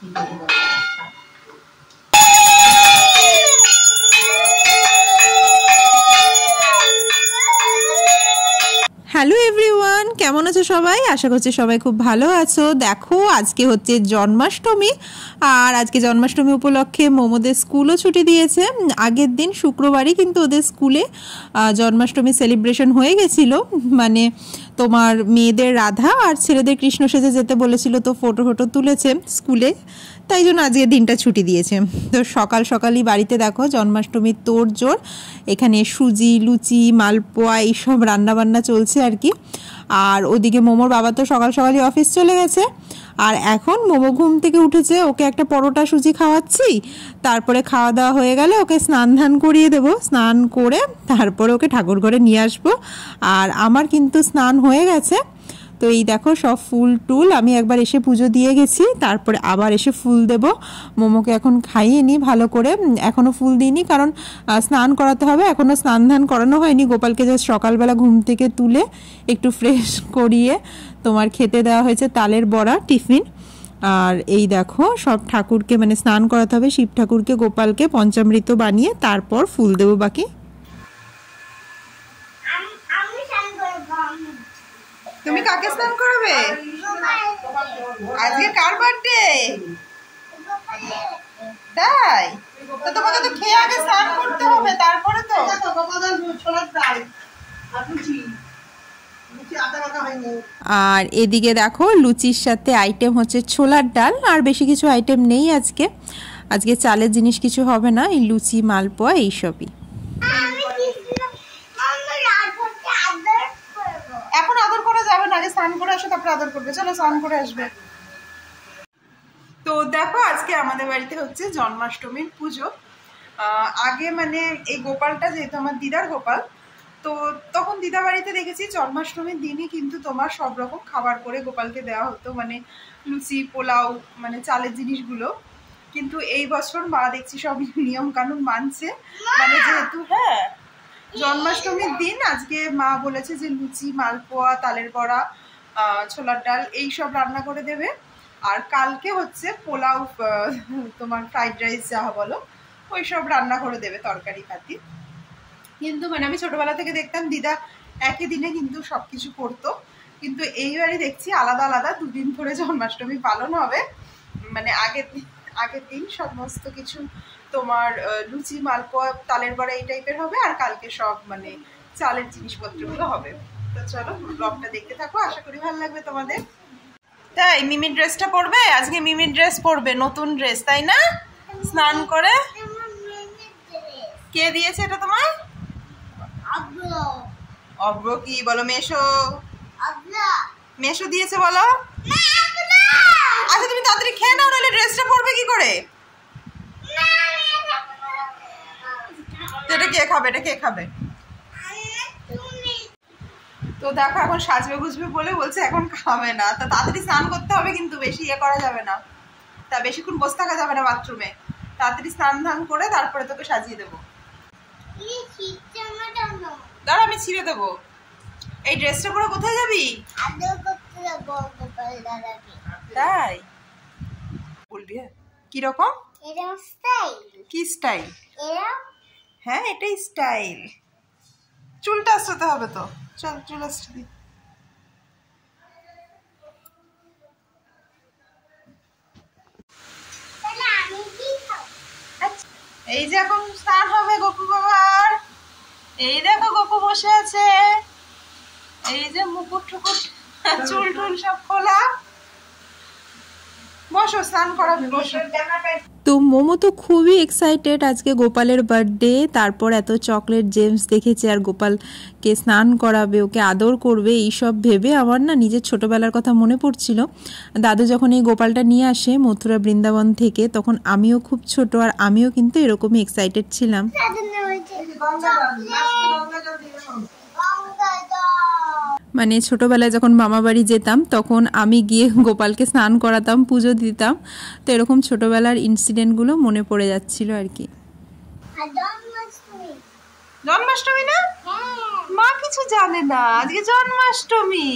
Hello everyone কেমন আছো সবাই আশা করছি সবাই খুব ভালো আছো দেখো আজকে হচ্ছে জন্মাষ্টমী আর আজকে জন্মাষ্টমী উপলক্ষে মোমোদের স্কুলও ছুটি দিয়েছে আগের দিন শুক্রবারই কিন্তু ওদের স্কুলে জন্মাষ্টমী সেলিব্রেশন হয়ে গেছিলো মানে তোমার মেয়েদের রাধা আর ছেলেদের কৃষ্ণ সেজে যেতে বলেছিল তো ফটো ফটো তুলেছে স্কুলে তাই জন্য আজকে দিনটা ছুটি দিয়েছে তো সকাল সকালই বাড়িতে দেখো জন্মাষ্টমীর জোর এখানে সুজি লুচি মালপোয়া এইসব রান্নাবান্না চলছে আর কি আর ওদিকে মোমোর বাবা তো সকাল সকালই অফিস চলে গেছে আর এখন মোমো ঘুম থেকে উঠেছে ওকে একটা পরোটা সুজি খাওয়াচ্ছি তারপরে খাওয়া দাওয়া হয়ে গেলে ওকে স্নান ধান করিয়ে দেব স্নান করে তারপরে ওকে ঠাকুর ঘরে নিয়ে আসবো আর আমার কিন্তু স্নান হয়ে গেছে তো এই দেখো সব ফুল টুল আমি একবার এসে পুজো দিয়ে গেছি তারপরে আবার এসে ফুল দেব মোমোকে এখন খাইয়ে নিই ভালো করে এখনও ফুল দিইনি কারণ স্নান করাতে হবে এখনও স্নান ধান করানো হয়নি গোপালকে জাস্ট সকালবেলা ঘুম থেকে তুলে একটু ফ্রেশ করিয়ে তোমার খেতে দেওয়া হয়েছে তালের বড়া টিফিন আর এই দেখো সব ঠাকুরকে মানে স্নান করাতে হবে শিব ঠাকুরকে গোপালকে পঞ্চামৃত বানিয়ে তারপর ফুল দেবো বাকি তুমি কাকে স্নান করবে আজকে কার বার্থডে তাই তো তোমাকে তো খেয়ে আগে স্নান করতে হবে তারপরে তো আর এদিকে দেখো লুচির সাথে আইটেম হচ্ছে ছোলার ডাল আর বেশি কিছু আইটেম নেই আজকে আজকে চালের জিনিস কিছু হবে না এই লুচি মালপোয়া এইসবই আদর করবে চলো স্নান করে আসবে তো দেখো আজকে আমাদের বাড়িতে হচ্ছে জন্মাষ্টমীর পুজো আগে মানে এই গোপালটা যেহেতু আমার দিদার গোপাল তো তখন দিদা বাড়িতে দেখেছি জন্মাষ্টমীর দিনই কিন্তু তোমার সব রকম খাবার করে গোপালকে দেওয়া হতো মানে লুচি পোলাও মানে চালের জিনিসগুলো কিন্তু এই বছর মা দেখছি সব নিয়ম কানুন মানছে মানে যেহেতু হ্যাঁ জন্মাষ্টমীর দিন আজকে মা বলেছে যে লুচি মালপোয়া তালের বড়া ছোলার ডাল এই সব রান্না করে দেবে আর কালকে হচ্ছে পোলাও তোমার ফ্রাইড রাইস যা বলো ওই সব রান্না করে দেবে তরকারি পাতি কিন্তু মানে আমি ছোটবেলা থেকে দেখতাম দিদা একই দিনে কিন্তু সব কিছু করতো কিন্তু এইবারই দেখছি আলাদা আলাদা দুদিন ধরে জন্মাষ্টমী পালন হবে মানে আগের দিন আগের দিন সমস্ত কিছু তোমার লুচি মালপোয়া তালের বড়া এই টাইপের হবে আর কালকে সব মানে চালের জিনিসপত্রগুলো হবে চলো দেখতে থাকো আশা করি ভালো লাগবে তোমাদের তাই মিমি ড্রেসটা পরবে আজকে মিমি ড্রেস পরবে নতুন ড্রেস তাই না স্নান করে কে দিয়েছে এটা তোমার অব্র কি বলো মেশো মেশো দিয়েছে বলো আচ্ছা তুমি তাড়াতাড়ি খেয়ে নাও নাহলে ড্রেসটা পরবে কি করে এটা কে খাবে এটা কে খাবে তো দেখো এখন সাজবে বুঝবে বলে বলছে এখন খাবে না তা তাড়াতাড়ি স্নান করতে হবে কিন্তু বেশি ইয়ে করা যাবে না তা বেশিক্ষণ বসে থাকা যাবে না বাথরুমে তাড়াতাড়ি স্নান ধান করে তারপরে তোকে সাজিয়ে দেবো দাঁড়া আমি ছিঁড়ে দেবো এই ড্রেসটা পরে কোথায় যাবি তাই বলবি হ্যাঁ। কিরকম কি স্টাইল হ্যাঁ এটাই স্টাইল চুলটা আসতে হবে তো চল চুল আসতে দি এই যে এখন স্নান হবে গপু বাবার এই দেখো গপু বসে আছে এই যে মুকুট টুকুট চুল টুল সব খোলা তো মোমো তো খুবই এক্সাইটেড আজকে গোপালের বার্থডে তারপর এত চকলেট জেমস দেখেছে আর গোপালকে স্নান করাবে ওকে আদর করবে এইসব ভেবে আমার না নিজের ছোটোবেলার কথা মনে পড়ছিল দাদু যখন এই গোপালটা নিয়ে আসে মথুরা বৃন্দাবন থেকে তখন আমিও খুব ছোট আর আমিও কিন্তু এরকমই এক্সাইটেড ছিলাম মানে ছোটোবেলায় যখন মামা বাড়ি যেতাম তখন আমি গিয়ে গোপালকে স্নান করাতাম পুজো দিতাম তো এরকম ছোটোবেলার ইনসিডেন্টগুলো মনে পড়ে যাচ্ছিল আর কি জন্মাষ্টমী না হ্যাঁ। মা কিছু জানে না আজকে জন্মাষ্টমী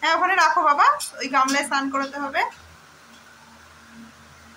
হ্যাঁ ওখানে রাখো বাবা ওই গামলায় স্নান করাতে হবে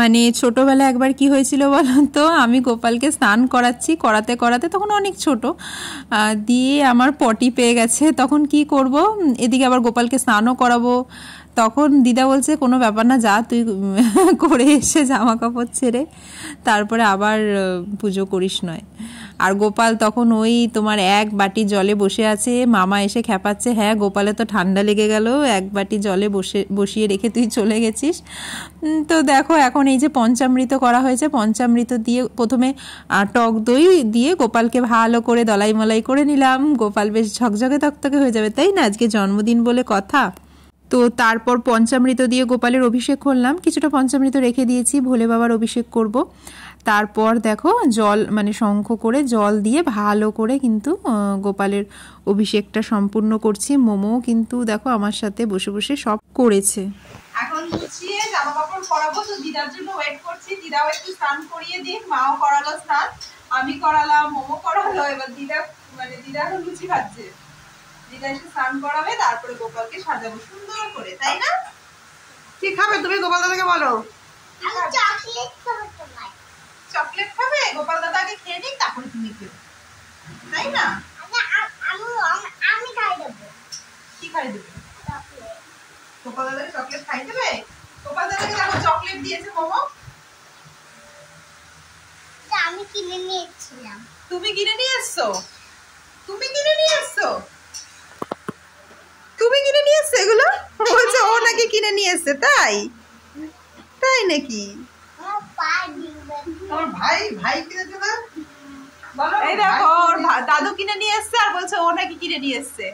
মানে ছোটোবেলায় একবার কি হয়েছিল বলুন তো আমি গোপালকে স্নান করাচ্ছি করাতে করাতে তখন অনেক ছোট দিয়ে আমার পটি পেয়ে গেছে তখন কি করব এদিকে আবার গোপালকে স্নানও করাবো তখন দিদা বলছে কোনো ব্যাপার না যা তুই করে এসে জামা কাপড় ছেড়ে তারপরে আবার পুজো করিস নয় আর গোপাল তখন ওই তোমার এক বাটি জলে বসে আছে মামা এসে খেপাচ্ছে হ্যাঁ গোপালে তো ঠান্ডা লেগে গেল এক বাটি জলে বসে বসিয়ে রেখে তুই চলে গেছিস তো দেখো এখন এই যে পঞ্চামৃত করা হয়েছে পঞ্চামৃত দিয়ে প্রথমে টক দই দিয়ে গোপালকে ভালো করে দলাই মলাই করে নিলাম গোপাল বেশ ঝকঝকে তকতকে হয়ে যাবে তাই না আজকে জন্মদিন বলে কথা তো তারপর পঞ্চামৃত দিয়ে গোপালের অভিষেক করলাম কিছুটা পঞ্চামৃত রেখে দিয়েছি ভোলে বাবার অভিষেক করব তারপর দেখো জল মানে শঙ্খ করে জল দিয়ে ভালো করে কিন্তু গোপালের অভিষেকটা সম্পূর্ণ করছি মোমো কিন্তু দেখো আমার সাথে বসে বসে সব করেছে এখন গুছিয়ে জামা কাপড় পরাবো তো দিদার জন্য ওয়েট করছি দিদাও একটু স্নান করিয়ে দিন মাও করালো স্নান আমি করালাম মোমো করালো এবার দিদা মানে দিদা লুচি ভাজছে স্নান করাবে তারপরে গোপালকে সাজাবো সুন্দর করে তাই না কি খাবে তুমি গোপাল দাদাকে বলো চকলেট খাবে গোপাল খেয়ে তুমি খেয়ে তাই না আচ্ছা, আমি খাই দেবো কি খাই গোপাল দাদাকে চকলেট খাই দেবে গোপাল দাদাকে দেখো চকলেট দিয়েছে মোমো আচ্ছা, আমি কিনে নিয়েছিলাম তুমি কিনে নিয়ে এসছো তুমি কিনে নিয়ে এসছো আগে কিনে নিয়ে এসছে তাই তাই নাকি দাদু কিনে নিয়ে এসছে আর বলছে ও নাকি কিনে নিয়ে এসছে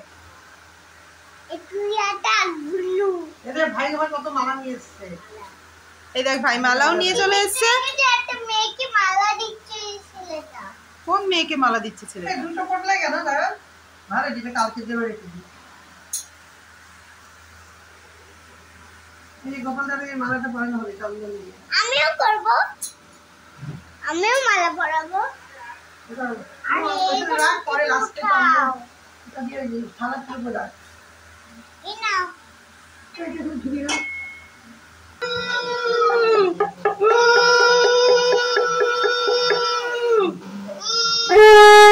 এই দেখ ভাই মালাও নিয়ে চলে এসছে কোন মেয়েকে মালা দিচ্ছে ছেলে দুটো কেন দাঁড়া ভালো কালকে এই গোপাল দাদাকে মালাটা পরানো হবে চন্দন দিয়ে আমিও করব আমিও মালা পরাবো আর এই পরে লাস্টে চন্দন এটা দিয়ে থালা থাকবে দাও এই নাও এটা তুমি ধুয়ে নাও Mmm!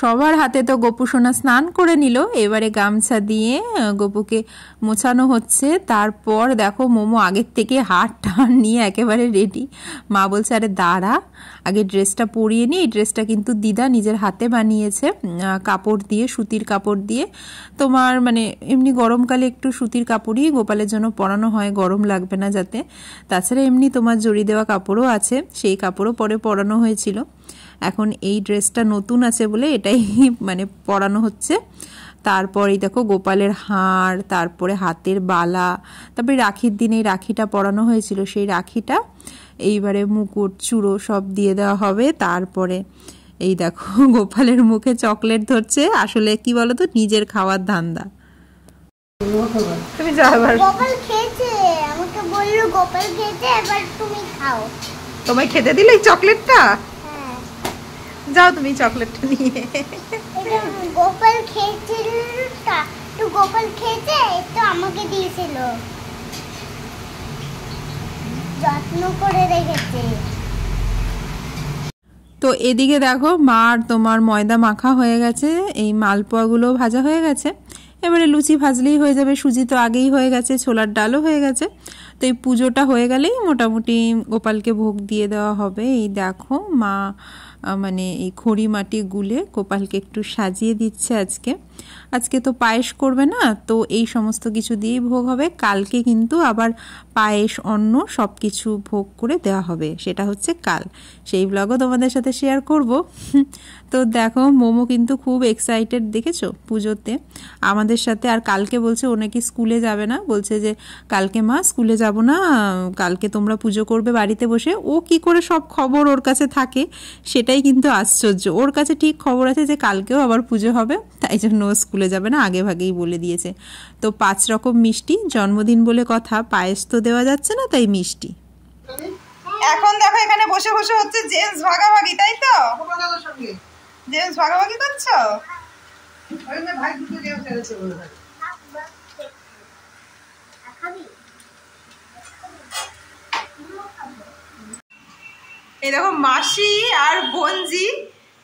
সবার হাতে তো গোপু সোনা স্নান করে নিল এবারে গামছা দিয়ে গোপুকে মোছানো হচ্ছে তারপর দেখো মোমো আগের থেকে হাট টান নিয়ে একেবারে রেডি মা বলছে আরে দাঁড়া আগে ড্রেসটা পরিয়ে নিই এই ড্রেসটা কিন্তু দিদা নিজের হাতে বানিয়েছে কাপড় দিয়ে সুতির কাপড় দিয়ে তোমার মানে এমনি গরমকালে একটু সুতির কাপড়ই গোপালের জন্য পরানো হয় গরম লাগবে না যাতে তাছাড়া এমনি তোমার জড়ি দেওয়া কাপড়ও আছে সেই কাপড়ও পরে পরানো হয়েছিল এখন এই ড্রেসটা নতুন আছে বলে এটাই মানে পরানো হচ্ছে তারপরেই দেখো গোপালের হাড় তারপরে হাতের বালা তারপরে রাখির দিনে এই রাখিটা পরানো হয়েছিল সেই রাখিটা এইবারে মুকুট চুড়ো সব দিয়ে দেওয়া হবে তারপরে এই দেখো গোপালের মুখে চকলেট ধরছে আসলে কি বলো তো নিজের খাওয়ার ধান্দা তুমি খেয়েছে তোমায় খেতে দিলে এই চকলেটটা যাও তুমি চকলেট নিয়ে তো আমাকে দিয়েছিল তো এদিকে দেখো মা আর তোমার ময়দা মাখা হয়ে গেছে এই মালপোয়াগুলো ভাজা হয়ে গেছে এবারে লুচি ভাজলেই হয়ে যাবে সুজি তো আগেই হয়ে গেছে ছোলার ডালও হয়ে গেছে তো এই পুজোটা হয়ে গেলেই মোটামুটি গোপালকে ভোগ দিয়ে দেওয়া হবে এই দেখো মা মানে এই খড়ি মাটি গুলে গোপালকে একটু সাজিয়ে দিচ্ছে আজকে আজকে তো পায়েস করবে না তো এই সমস্ত কিছু দিয়েই ভোগ হবে কালকে কিন্তু আবার পায়েস অন্য সব কিছু ভোগ করে দেওয়া হবে সেটা হচ্ছে কাল সেই ব্লগও তোমাদের সাথে শেয়ার করব তো দেখো মোমো কিন্তু খুব এক্সাইটেড দেখেছো পুজোতে আমাদের সাথে আর কালকে বলছে ও নাকি স্কুলে যাবে না বলছে যে কালকে মা স্কুলে যাব না কালকে তোমরা পুজো করবে বাড়িতে বসে ও কি করে সব খবর ওর কাছে থাকে সেটাই কিন্তু আশ্চর্য ওর কাছে ঠিক খবর আছে যে কালকেও আবার পুজো হবে তাই জন্য স্কুলে যাবে না আগে ভাগেই বলে দিয়েছে তো পাঁচ রকম মিষ্টি জন্মদিন বলে কথা পায়েস তো দেওয়া যাচ্ছে না তাই মিষ্টি এখন দেখো এখানে বসে বসে হচ্ছে জেন্স ভাগাভাগি তাই তো জেন্স ভাগাভাগি করছো এই দেখো মাসি আর বঞ্জি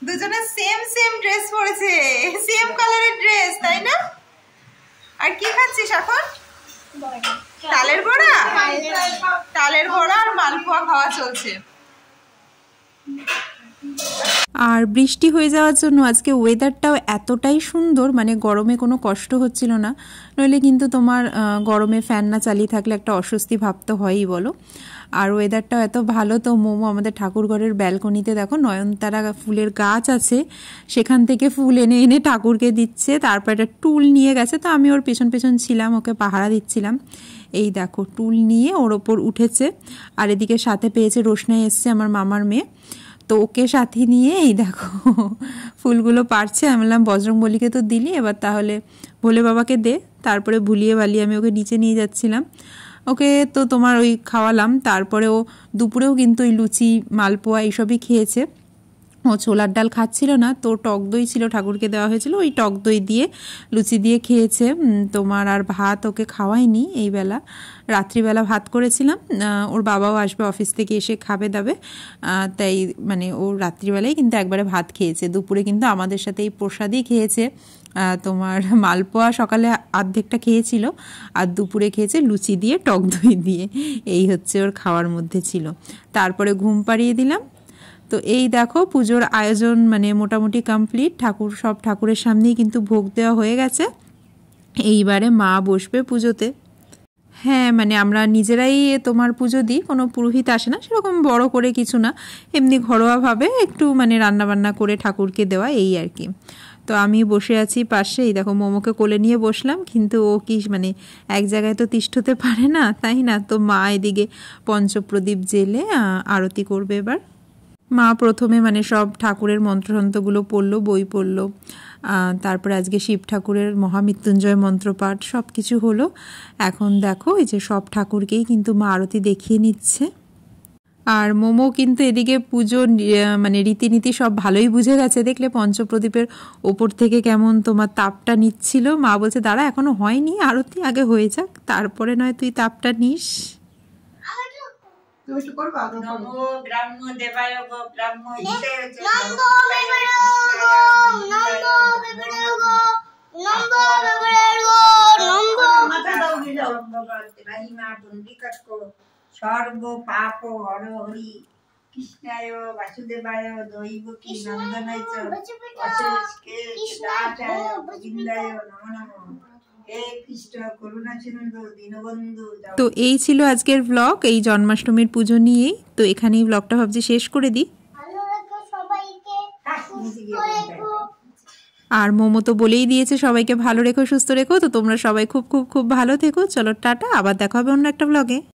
দুজনে সেম সেম ড্রেস পরেছে সেম কালারের ড্রেস তাই না আর কি খাচ্ছিস এখন তালের বড়া তালের বড়া আর মালপোয়া খাওয়া চলছে আর বৃষ্টি হয়ে যাওয়ার জন্য আজকে ওয়েদারটাও এতটাই সুন্দর মানে গরমে কোনো কষ্ট হচ্ছিল না নইলে কিন্তু তোমার গরমে ফ্যান না চালিয়ে থাকলে একটা অস্বস্তি ভাব তো হয়ই বলো আর ওয়েদারটাও এত ভালো তো মোমো আমাদের ঠাকুরঘরের ব্যালকনিতে দেখো নয়নতারা ফুলের গাছ আছে সেখান থেকে ফুল এনে এনে ঠাকুরকে দিচ্ছে তারপর একটা টুল নিয়ে গেছে তো আমি ওর পেছন পেছন ছিলাম ওকে পাহারা দিচ্ছিলাম এই দেখো টুল নিয়ে ওর ওপর উঠেছে আর এদিকে সাথে পেয়েছে রোশনাই এসছে আমার মামার মেয়ে তো ওকে সাথে নিয়ে এই দেখো ফুলগুলো পারছে আমি বললাম বজরংবলিকে তো দিলি এবার তাহলে ভোলে বাবাকে দে তারপরে ভুলিয়ে বালিয়ে আমি ওকে নিচে নিয়ে যাচ্ছিলাম ওকে তো তোমার ওই খাওয়ালাম তারপরে ও দুপুরেও কিন্তু ওই লুচি মালপোয়া এইসবই খেয়েছে ও ছোলার ডাল খাচ্ছিল না তো টক দই ছিল ঠাকুরকে দেওয়া হয়েছিল ওই টক দই দিয়ে লুচি দিয়ে খেয়েছে তোমার আর ভাত ওকে খাওয়াইনি এই বেলা রাত্রিবেলা ভাত করেছিলাম ওর বাবাও আসবে অফিস থেকে এসে খাবে দাবে তাই মানে ও রাত্রিবেলায় কিন্তু একবারে ভাত খেয়েছে দুপুরে কিন্তু আমাদের সাথে এই প্রসাদই খেয়েছে তোমার মালপোয়া সকালে আর্ধেকটা খেয়েছিল আর দুপুরে খেয়েছে লুচি দিয়ে টক দই দিয়ে এই হচ্ছে ওর খাওয়ার মধ্যে ছিল তারপরে ঘুম পাড়িয়ে দিলাম তো এই দেখো পুজোর আয়োজন মানে মোটামুটি কমপ্লিট ঠাকুর সব ঠাকুরের সামনেই কিন্তু ভোগ দেওয়া হয়ে গেছে এইবারে মা বসবে পুজোতে হ্যাঁ মানে আমরা নিজেরাই তোমার পুজো দিই কোনো পুরোহিত আসে না সেরকম বড় করে কিছু না এমনি ঘরোয়াভাবে একটু মানে রান্নাবান্না করে ঠাকুরকে দেওয়া এই আর কি তো আমি বসে আছি পাশে এই দেখো মোমোকে কোলে নিয়ে বসলাম কিন্তু ও কি মানে এক জায়গায় তো তিষ্ঠতে পারে না তাই না তো মা এদিকে পঞ্চপ্রদীপ জেলে আরতি করবে এবার মা প্রথমে মানে সব ঠাকুরের মন্ত্রতন্ত্রগুলো পড়লো বই পড়লো তারপরে আজকে শিব ঠাকুরের মহামৃত্যুঞ্জয় মন্ত্রপাঠ সব কিছু হলো এখন দেখো এই যে সব ঠাকুরকেই কিন্তু মা আরতি দেখিয়ে নিচ্ছে আর মোমো কিন্তু এদিকে পুজো মানে রীতিনীতি সব ভালোই বুঝে গেছে দেখলে পঞ্চপ্রদীপের ওপর থেকে কেমন তোমার তাপটা নিচ্ছিল মা বলছে দাঁড়া এখনও হয়নি আরতি আগে হয়ে যাক তারপরে নয় তুই তাপটা নিস তুমি একটু করবে নমো গ্রাম্য দেবায় সর্ব পাপ হর হরি কৃষ্ণায় বাসুদেবায় দৈব কি নন্দনায় চ তো এই ছিল আজকের ব্লগ এই জন্মাষ্টমীর পুজো নিয়েই তো এখানেই ব্লগটা ভাবছি শেষ করে দিই আর মোমো তো বলেই দিয়েছে সবাইকে ভালো রেখো সুস্থ রেখো তো তোমরা সবাই খুব খুব খুব ভালো থেকো চলো টাটা আবার দেখা হবে অন্য একটা ব্লগে